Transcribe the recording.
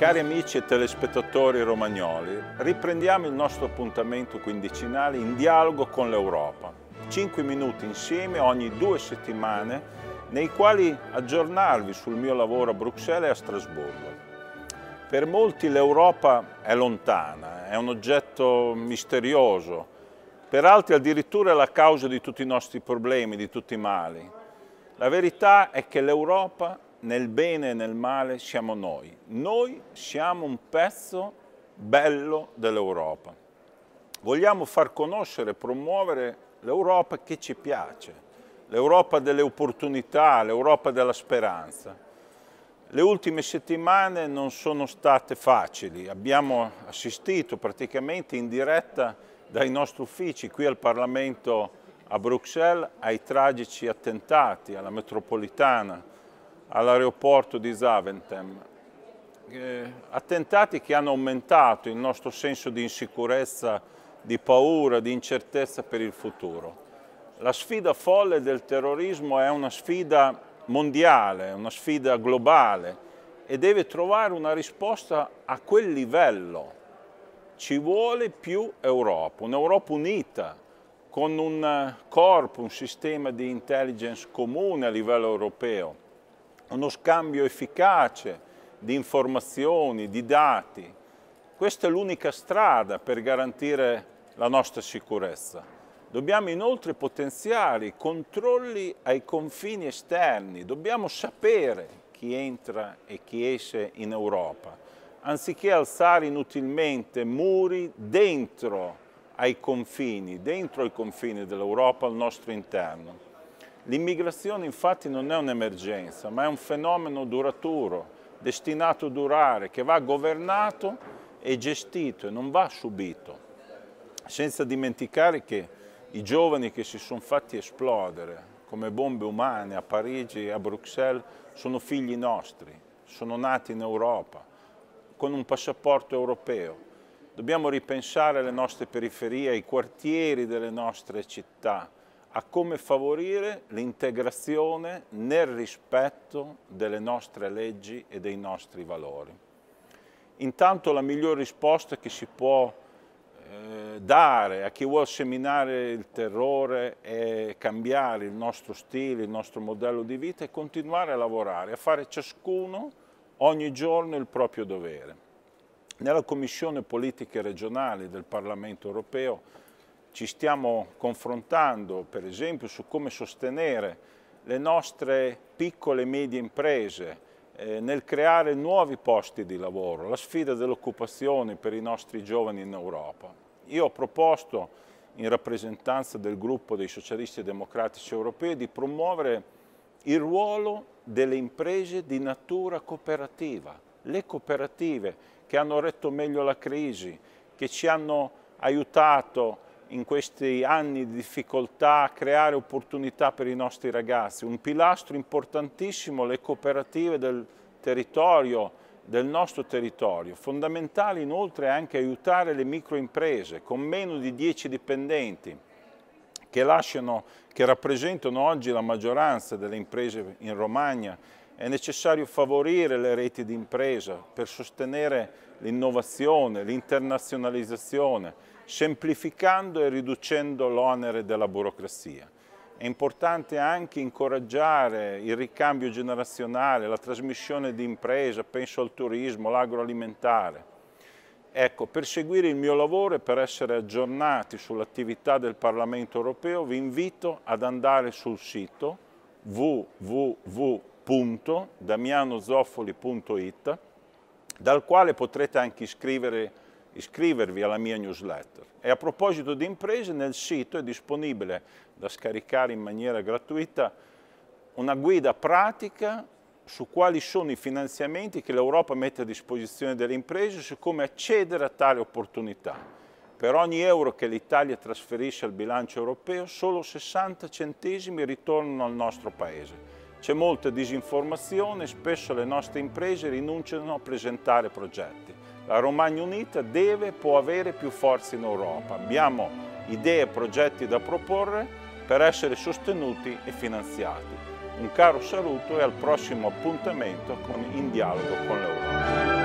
Cari amici e telespettatori romagnoli, riprendiamo il nostro appuntamento quindicinale in dialogo con l'Europa. Cinque minuti insieme ogni due settimane nei quali aggiornarvi sul mio lavoro a Bruxelles e a Strasburgo. Per molti l'Europa è lontana, è un oggetto misterioso, per altri addirittura è la causa di tutti i nostri problemi, di tutti i mali. La verità è che l'Europa nel bene e nel male siamo noi. Noi siamo un pezzo bello dell'Europa. Vogliamo far conoscere e promuovere l'Europa che ci piace, l'Europa delle opportunità, l'Europa della speranza. Le ultime settimane non sono state facili, abbiamo assistito praticamente in diretta dai nostri uffici qui al Parlamento a Bruxelles ai tragici attentati alla metropolitana all'aeroporto di Zaventem. Eh, attentati che hanno aumentato il nostro senso di insicurezza, di paura, di incertezza per il futuro. La sfida folle del terrorismo è una sfida mondiale, una sfida globale e deve trovare una risposta a quel livello. Ci vuole più Europa, un'Europa unita, con un corpo, un sistema di intelligence comune a livello europeo uno scambio efficace di informazioni, di dati. Questa è l'unica strada per garantire la nostra sicurezza. Dobbiamo inoltre potenziare i controlli ai confini esterni, dobbiamo sapere chi entra e chi esce in Europa, anziché alzare inutilmente muri dentro ai confini, dentro i confini dell'Europa al nostro interno. L'immigrazione infatti non è un'emergenza, ma è un fenomeno duraturo, destinato a durare, che va governato e gestito e non va subito. Senza dimenticare che i giovani che si sono fatti esplodere come bombe umane a Parigi e a Bruxelles sono figli nostri, sono nati in Europa, con un passaporto europeo. Dobbiamo ripensare le nostre periferie, i quartieri delle nostre città, a come favorire l'integrazione nel rispetto delle nostre leggi e dei nostri valori. Intanto la migliore risposta che si può eh, dare a chi vuole seminare il terrore e cambiare il nostro stile, il nostro modello di vita è continuare a lavorare, a fare ciascuno ogni giorno il proprio dovere. Nella Commissione Politiche Regionali del Parlamento Europeo ci stiamo confrontando per esempio su come sostenere le nostre piccole e medie imprese eh, nel creare nuovi posti di lavoro, la sfida dell'occupazione per i nostri giovani in Europa. Io ho proposto in rappresentanza del gruppo dei socialisti e democratici europei di promuovere il ruolo delle imprese di natura cooperativa, le cooperative che hanno retto meglio la crisi, che ci hanno aiutato in questi anni di difficoltà creare opportunità per i nostri ragazzi. Un pilastro importantissimo, le cooperative del territorio, del nostro territorio. Fondamentale inoltre è anche aiutare le microimprese con meno di 10 dipendenti che, lasciano, che rappresentano oggi la maggioranza delle imprese in Romagna è necessario favorire le reti di impresa per sostenere l'innovazione, l'internazionalizzazione, semplificando e riducendo l'onere della burocrazia. È importante anche incoraggiare il ricambio generazionale, la trasmissione di impresa, penso al turismo, all'agroalimentare. Ecco, per seguire il mio lavoro e per essere aggiornati sull'attività del Parlamento europeo vi invito ad andare sul sito www www.damianozoffoli.it dal quale potrete anche iscrivervi alla mia newsletter. E a proposito di imprese, nel sito è disponibile da scaricare in maniera gratuita una guida pratica su quali sono i finanziamenti che l'Europa mette a disposizione delle imprese, e su come accedere a tale opportunità. Per ogni euro che l'Italia trasferisce al bilancio europeo, solo 60 centesimi ritornano al nostro Paese c'è molta disinformazione, spesso le nostre imprese rinunciano a presentare progetti. La Romagna Unita deve e può avere più forza in Europa. Abbiamo idee e progetti da proporre per essere sostenuti e finanziati. Un caro saluto e al prossimo appuntamento con In Dialogo con l'Europa.